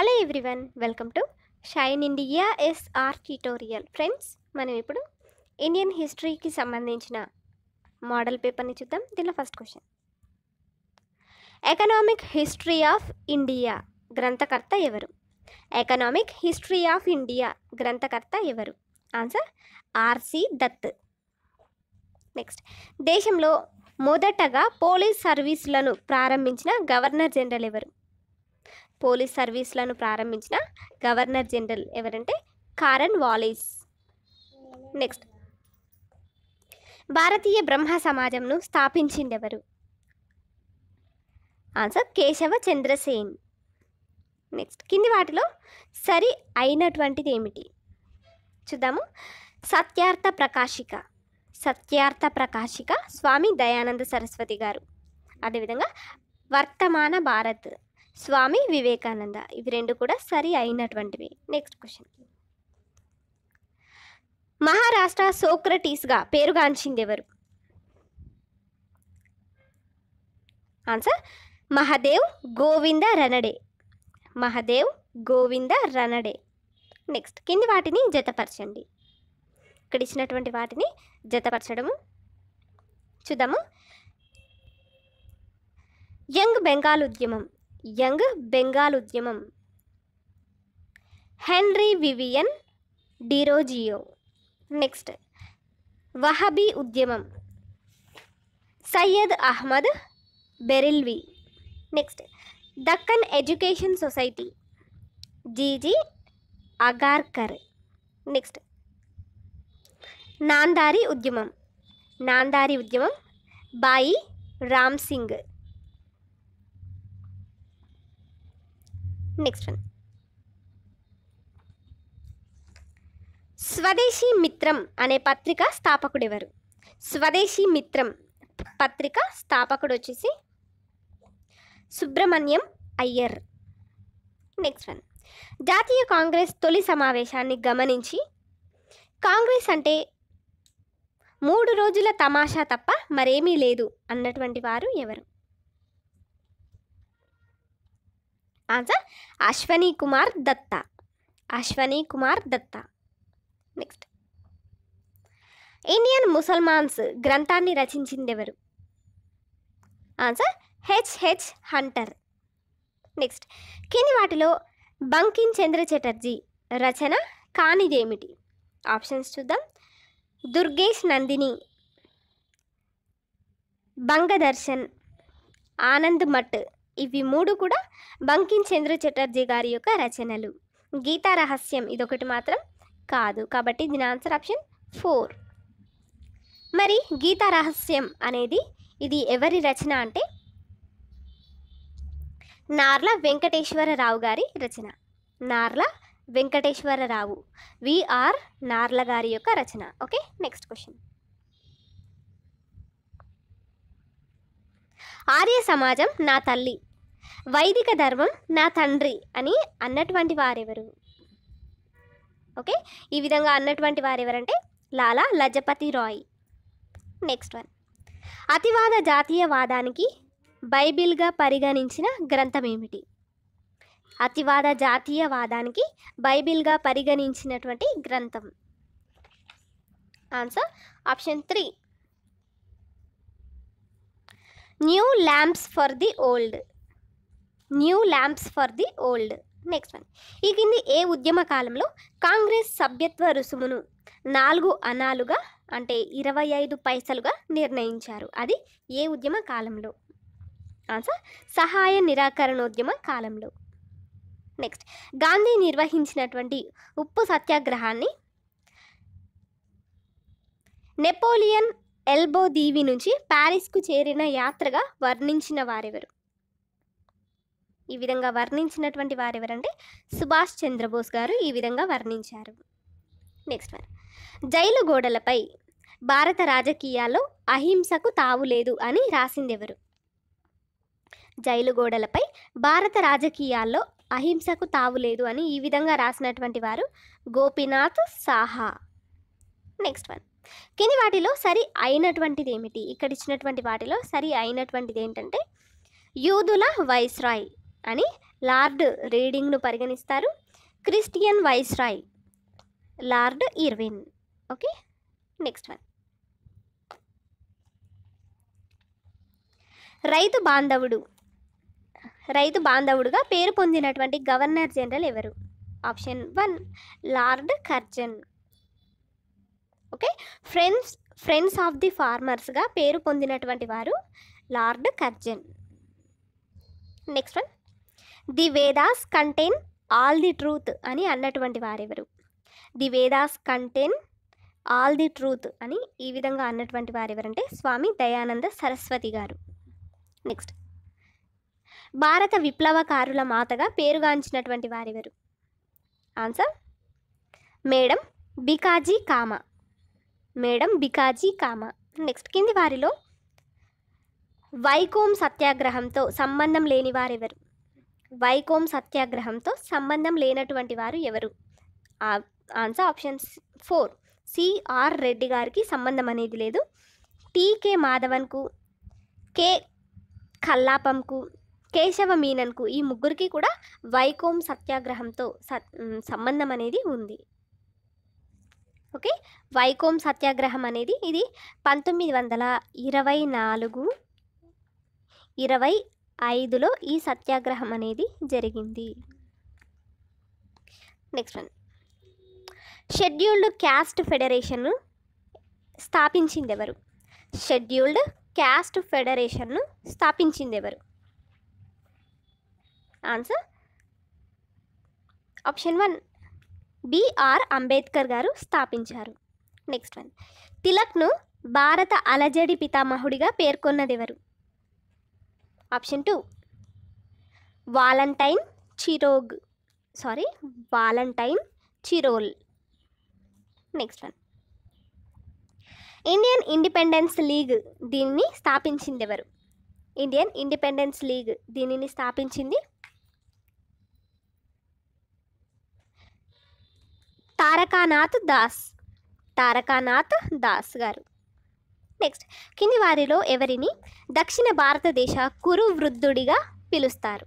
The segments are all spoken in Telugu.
hello everyone welcome to Shine India SR tutorial friends మనం ఇప్పుడు ఇండియన్ హిస్టరీకి సంబంధించిన మోడల్ పేపర్ని చూద్దాం దీనిలో first question economic history of India గ్రంథకర్త ఎవరు ఎకనామిక్ హిస్టరీ ఆఫ్ ఇండియా గ్రంథకర్త ఎవరు ఆన్సర్ ఆర్సి దత్ నెక్స్ట్ దేశంలో మొదటగా పోలీస్ సర్వీసులను ప్రారంభించిన గవర్నర్ జనరల్ ఎవరు పోలీస్ సర్వీస్లను ప్రారంభించిన గవర్నర్ జనరల్ ఎవరంటే కారన్ వాలీస్ నెక్స్ట్ భారతీయ బ్రహ్మ సమాజంను స్థాపించిందెవరు ఆన్సర్ కేశవ చంద్రసేన్ నెక్స్ట్ కింది వాటిలో సరి అయినటువంటిది ఏమిటి చూద్దాము సత్యార్థ ప్రకాశిక సత్యార్థ ప్రకాశిక స్వామి దయానంద సరస్వతి గారు అదేవిధంగా వర్తమాన భారత్ స్వామి వివేకానంద ఇవి రెండు కూడా సరి అయినటువంటివి నెక్స్ట్ క్వశ్చన్ మహారాష్ట్ర సోక్రటీస్గా పేరుగాంచింది ఎవరు ఆన్సర్ మహదేవ్ గోవింద రనడే మహదేవ్ గోవింద రనడే నెక్స్ట్ కింది వాటిని జతపరచండి ఇక్కడ ఇచ్చినటువంటి వాటిని జతపరచడము చూద్దాము యంగ్ బెంగాల్ ఉద్యమం యంగ్ బెంగాల్ ఉద్యమం హెన్రీ వివియన్ డిరోజియో నెక్స్ట్ వహబీ ఉద్యమం Syed Ahmad Barelvi next Deccan Education Society G G Agarkar next Namdhari ఉద్యమం నాందారి ఉద్యమం బాయి రామ్ సింగ్ నెక్స్ట్ వన్ స్వదేశీ మిత్రం అనే పత్రిక స్థాపకుడు ఎవరు స్వదేశీ మిత్రం పత్రిక స్థాపకుడు వచ్చేసి సుబ్రహ్మణ్యం అయ్యర్ నెక్స్ట్ వన్ జాతీయ కాంగ్రెస్ తొలి సమావేశాన్ని గమనించి కాంగ్రెస్ అంటే మూడు రోజుల తమాషా తప్ప మరేమీ లేదు అన్నటువంటి వారు ఎవరు answer Ashwini Kumar Datta Ashwini Kumar Datta next Indian Musalmans గ్రంథాన్ని రచించింది ఎవరు ఆన్సర్ హెచ్హెచ్ హంటర్ నెక్స్ట్ కింది వాటిలో బంకిన్ చంద్ర చటర్జీ రచన కానిదేమిటి ఆప్షన్స్ చూద్దాం దుర్గేష్ నందిని బంగదర్శన్ ఆనంద్ మట్ ఇవి మూడు కూడా బంకిం చంద్ర చటర్జీ గారి యొక్క రచనలు గీతా రహస్యం ఇదొకటి మాత్రం కాదు కాబట్టి దీని ఆన్సర్ ఆప్షన్ ఫోర్ మరి గీతా రహస్యం అనేది ఇది ఎవరి రచన అంటే నార్ల వెంకటేశ్వరరావు గారి రచన నార్ల వెంకటేశ్వరరావు విఆర్ నార్ల గారి యొక్క రచన ఓకే నెక్స్ట్ క్వశ్చన్ ఆర్య సమాజం నా తల్లి వైదిక ధర్మం నా తండ్రి అని అన్నటువంటి వారెవరు ఓకే ఈ విధంగా అన్నటువంటి వారెవరంటే లాలా లజపతి రాయ్ నెక్స్ట్ వన్ అతివాద జాతీయవాదానికి బైబిల్గా పరిగణించిన గ్రంథం ఏమిటి అతివాద జాతీయవాదానికి బైబిల్గా పరిగణించినటువంటి గ్రంథం answer option three new lamps for the old new lamps for the old next one ఈ కింది ఏ ఉద్యమ కాలంలో కాంగ్రెస్ సభ్యత్వ రుసుమును నాలుగు అనాలుగా అంటే ఇరవై ఐదు పైసలుగా నిర్ణయించారు అది ఏ ఉద్యమ కాలంలో ఆన్సర్ సహాయ నిరాకరణోద్యమ కాలంలో నెక్స్ట్ గాంధీ నిర్వహించినటువంటి ఉప్పు సత్యాగ్రహాన్ని నెపోలియన్ ఎల్బో దీవి నుంచి ప్యారిస్కు చేరిన యాత్రగా వర్ణించిన వారెవరు ఈ విధంగా వర్ణించినటువంటి వారు ఎవరంటే సుభాష్ చంద్రబోస్ గారు ఈ విధంగా వర్ణించారు నెక్స్ట్ వన్ జైలు గోడలపై భారత రాజకీయాల్లో అహింసకు తావు లేదు అని రాసింది ఎవరు జైలు గోడలపై భారత రాజకీయాల్లో అహింసకు తావు లేదు అని ఈ విధంగా రాసినటువంటి వారు గోపినాథ్ సాహా నెక్స్ట్ వన్ కిని వాటిలో సరి అయినటువంటిది ఏమిటి ఇక్కడ ఇచ్చినటువంటి వాటిలో సరి అయినటువంటిది ఏంటంటే యూదుల వైస్రాయ్ అని లార్డ్ రీడింగ్ను పరిగణిస్తారు Christian viceroy Lord Irwin okay next one రైతు బాంధవుడు రైతు బాంధవుడుగా పేరు పొందినటువంటి గవర్నర్ జనరల్ ఎవరు option one Lord Curzon okay friends friends of the ఫార్మర్స్గా పేరు పొందినటువంటి వారు Lord Curzon next one the Vedas contain all the truth అని అన్నటువంటి వారెవరు the Vedas contain all the truth అని ఈ విధంగా అన్నటువంటి వారెవరంటే స్వామి దయానంద సరస్వతి గారు నెక్స్ట్ భారత విప్లవకారుల మాతగా పేరుగాంచినటువంటి వారెవరు answer madam Bhikaiji Cama madam Bhikaiji Cama next కింది వారిలో వైకోమ్ సత్యాగ్రహంతో సంబంధం లేని వారెవరు వైకోమ్ సత్యాగ్రహంతో సంబంధం లేనటువంటి వారు ఎవరు answer option four C R Reddy గారికి సంబంధం అనేది లేదు టీకే మాధవన్కు కే కల్లాపంకు కేశవ మీనన్కు ఈ ముగ్గురికి కూడా వైకోమ్ సత్యాగ్రహంతో సంబంధం అనేది ఉంది ఓకే వైకోమ్ సత్యాగ్రహం అనేది ఇది పంతొమ్మిది వందల ఇరవై నాలుగు ఇరవై ఐదులో ఈ సత్యాగ్రహం అనేది జరిగింది నెక్స్ట్ వన్ షెడ్యూల్డ్ క్యాస్ట్ ఫెడరేషన్ను స్థాపించింది ఎవరు షెడ్యూల్డ్ క్యాస్ట్ ఫెడరేషన్ను స్థాపించింది ఎవరు answer option one B R Ambedkar గారు స్థాపించారు నెక్స్ట్ వన్ తిలక్ను భారత అలజడి పితామహుడిగా పేర్కొన్నది ఎవరు option two Valentine Chirol sorry Valentine Chirol next one Indian Independence League దీనిని స్థాపించింది ఎవరు ఇండియన్ ఇండిపెండెన్స్ లీగ్ దీనిని స్థాపించింది తారకానాథ్ దాస్ తారకానాథ్ దాస్ గారు నెక్స్ట్ కింది వారిలో ఎవరిని దక్షిణ భారతదేశ కురు వృద్ధుడిగా పిలుస్తారు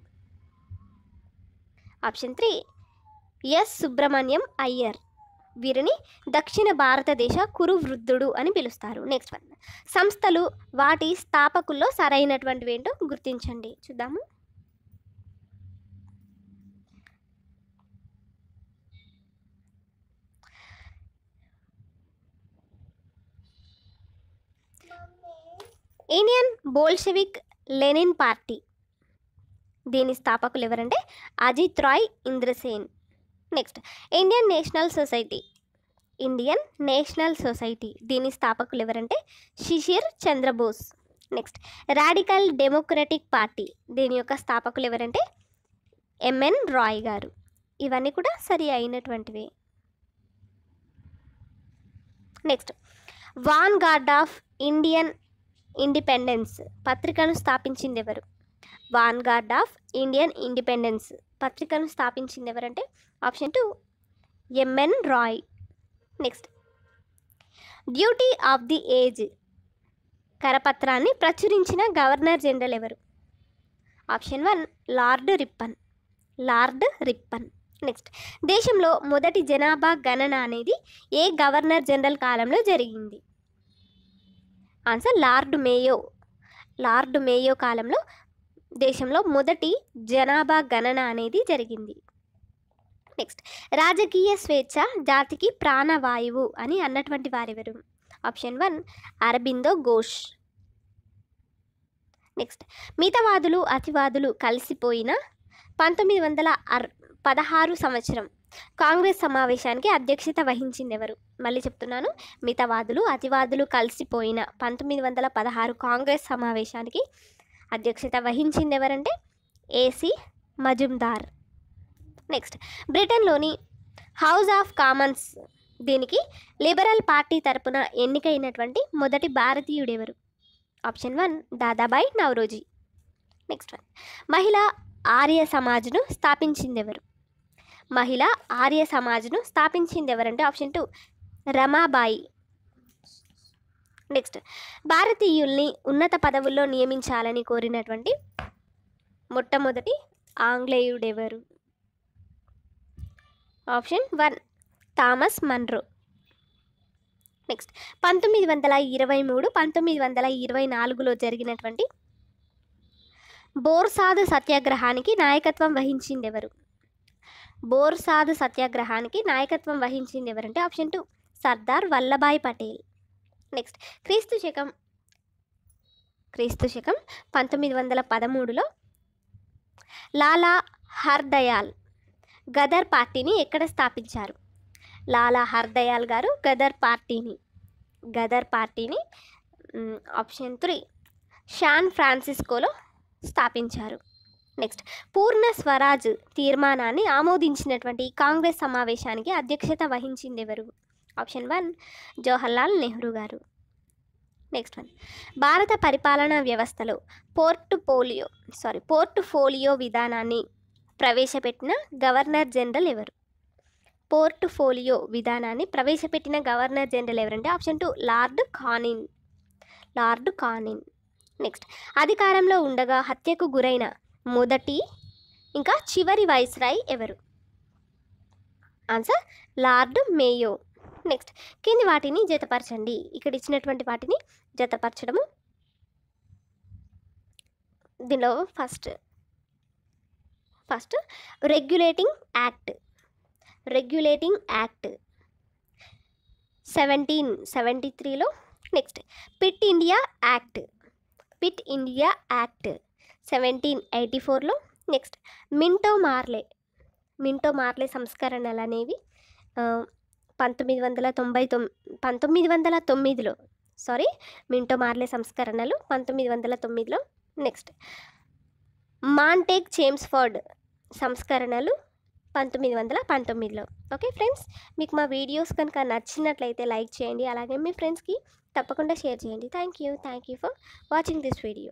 option three S Subramania Iyer వీరిని దక్షిణ భారతదేశ కురు వృద్ధుడు అని పిలుస్తారు నెక్స్ట్ వన్ సంస్థలు వాటి స్థాపకుల్లో సరైనటువంటివి ఏంటో గుర్తించండి చూద్దాము ఇండియన్ బోల్షెవిక్ లెనిన్ పార్టీ దీని స్థాపకులు ఎవరంటే Ajit Roy Indrasen next Indian National Society Indian National Society దీని స్థాపకులు ఎవరంటే Shishir Chandra Bose next radical democratic party దీని యొక్క స్థాపకులు ఎవరంటే ఎంఎన్ రాయ్ గారు ఇవన్నీ కూడా సరి అయినటువంటివి next vanguard of Indian Independence పత్రికను స్థాపించింది ఎవరు vanguard of Indian Independence పత్రికను స్థాపించింది ఎవరంటే option two M N Roy next duty of the age కరపత్రాన్ని ప్రచురించిన గవర్నర్ జనరల్ ఎవరు option one Lord Ripon Lord Ripon next దేశంలో మొదటి జనాభా గణన అనేది ఏ గవర్నర్ జనరల్ కాలంలో జరిగింది answer Lord Mayo Lord Mayo కాలంలో దేశంలో మొదటి జనాభా గణన అనేది జరిగింది నెక్స్ట్ రాజకీయ స్వేచ్ఛ జాతికి ప్రాణవాయువు అని అన్నటువంటి వారెవరు option one Aurobindo Ghosh next మితవాదులు అతివాదులు కలిసిపోయిన పంతొమ్మిది వందల అర్ పదహారు సంవత్సరం కాంగ్రెస్ సమావేశానికి అధ్యక్షత వహించింది ఎవరు మళ్ళీ చెప్తున్నాను మితవాదులు అతివాదులు కలిసిపోయిన పంతొమ్మిది వందల పదహారు కాంగ్రెస్ సమావేశానికి అధ్యక్షత వహించింది ఎవరంటే ఏసీ మజుందార్ నెక్స్ట్ బ్రిటన్లోని హౌస్ ఆఫ్ కామన్స్ దీనికి లిబరల్ పార్టీ తరపున ఎన్నికైనటువంటి మొదటి భారతీయుడెవరు option one Dadabhai Naoroji next one Mahila Arya సమాజ్ను స్థాపించిందెవరు మహిళ ఆర్య సమాజ్ను స్థాపించిందెవరంటే ఆప్షన్ టూ రమాబాయి నెక్స్ట్ భారతీయుల్ని ఉన్నత పదవుల్లో నియమించాలని కోరినటువంటి మొట్టమొదటి ఆంగ్లేయుడెవరు option one Thomas Munro next పంతొమ్మిది వందల ఇరవై మూడు పంతొమ్మిది వందల ఇరవై నాలుగులో జరిగినటువంటి బోర్సాదు సత్యాగ్రహానికి నాయకత్వం వహించింది ఎవరు బోర్సాదు సత్యాగ్రహానికి నాయకత్వం వహించింది ఎవరంటే option two Sardar Vallabhbhai Patel next క్రీస్తు శకం క్రీస్తు శకం పంతొమ్మిది వందల పదమూడులో లాలా హర్దయాల్ గదర్ పార్టీని ఎక్కడ స్థాపించారు లాలా హర్దయాల్ గారు గదర్ పార్టీని గదర్ పార్టీని ఆప్షన్ త్రీ శాన్ ఫ్రాన్సిస్కోలో స్థాపించారు నెక్స్ట్ పూర్ణ స్వరాజ్ తీర్మానాన్ని ఆమోదించినటువంటి కాంగ్రెస్ సమావేశానికి అధ్యక్షత వహించింది ఎవరు ఆప్షన్ వన్ జవహర్లాల్ నెహ్రూ గారు నెక్స్ట్ వన్ భారత పరిపాలనా వ్యవస్థలో పోర్ట్ పోలియో సారీ ఫోలియో విధానాన్ని ప్రవేశపెట్టిన గవర్నర్ జనరల్ ఎవరు ఫోలియో విధానాన్ని ప్రవేశపెట్టిన గవర్నర్ జనరల్ ఎవరంటే option two Lord Canning Lord Canning next అధికారంలో ఉండగా హత్యకు గురైన మొదటి ఇంకా చివరి వైస్రాయ్ ఎవరు ఆన్సర్ లార్డ్ మేయో నెక్స్ట్ కింది వాటిని జతపరచండి ఇక్కడ ఇచ్చినటువంటి వాటిని జతపరచడము దీనిలో first first regulating act regulating act seventeen seventy త్రీలో next Pitt India act Pitt India act seventeen eighty ఫోర్లో next Minto Morley Minto Morley సంస్కరణలు అనేవి పంతొమ్మిది వందల తొంభై తొమ్ పంతొమ్మిది వందల తొమ్మిదిలో సారీ మింటో మార్లే సంస్కరణలు పంతొమ్మిది వందల తొమ్మిదిలో నెక్స్ట్ మాంటేక్ చేమ్స్ఫర్డ్ సంస్కరణలు పంతొమ్మిది వందల పంతొమ్మిదిలో ఓకే ఫ్రెండ్స్ మీకు మా వీడియోస్ కనుక నచ్చినట్లయితే లైక్ చేయండి అలాగే మీ ఫ్రెండ్స్కి తప్పకుండా షేర్ చేయండి thank you thank you for watching this video